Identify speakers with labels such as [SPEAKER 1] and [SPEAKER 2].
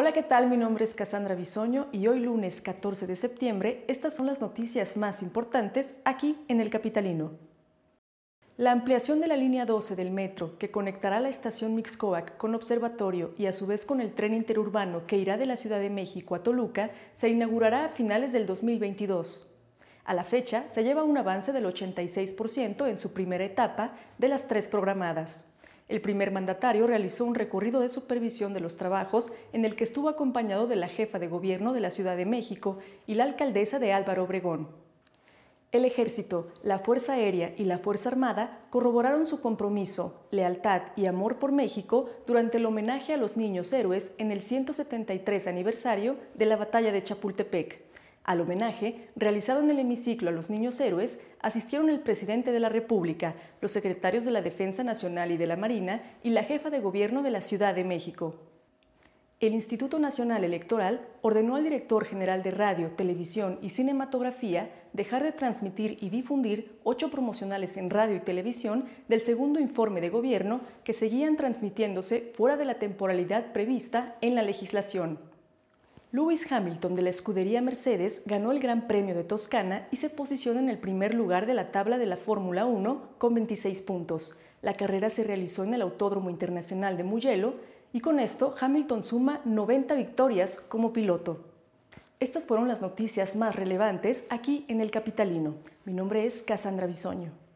[SPEAKER 1] Hola, ¿qué tal? Mi nombre es Cassandra Bisoño y hoy lunes 14 de septiembre estas son las noticias más importantes aquí en El Capitalino. La ampliación de la línea 12 del metro, que conectará la estación Mixcoac con Observatorio y a su vez con el tren interurbano que irá de la Ciudad de México a Toluca, se inaugurará a finales del 2022. A la fecha, se lleva un avance del 86% en su primera etapa de las tres programadas. El primer mandatario realizó un recorrido de supervisión de los trabajos en el que estuvo acompañado de la jefa de gobierno de la Ciudad de México y la alcaldesa de Álvaro Obregón. El ejército, la Fuerza Aérea y la Fuerza Armada corroboraron su compromiso, lealtad y amor por México durante el homenaje a los niños héroes en el 173 aniversario de la Batalla de Chapultepec. Al homenaje, realizado en el hemiciclo a los niños héroes, asistieron el presidente de la República, los secretarios de la Defensa Nacional y de la Marina y la jefa de gobierno de la Ciudad de México. El Instituto Nacional Electoral ordenó al director general de radio, televisión y cinematografía dejar de transmitir y difundir ocho promocionales en radio y televisión del segundo informe de gobierno que seguían transmitiéndose fuera de la temporalidad prevista en la legislación. Lewis Hamilton de la escudería Mercedes ganó el Gran Premio de Toscana y se posiciona en el primer lugar de la tabla de la Fórmula 1 con 26 puntos. La carrera se realizó en el Autódromo Internacional de Mugello y con esto Hamilton suma 90 victorias como piloto. Estas fueron las noticias más relevantes aquí en El Capitalino. Mi nombre es Cassandra Bisoño.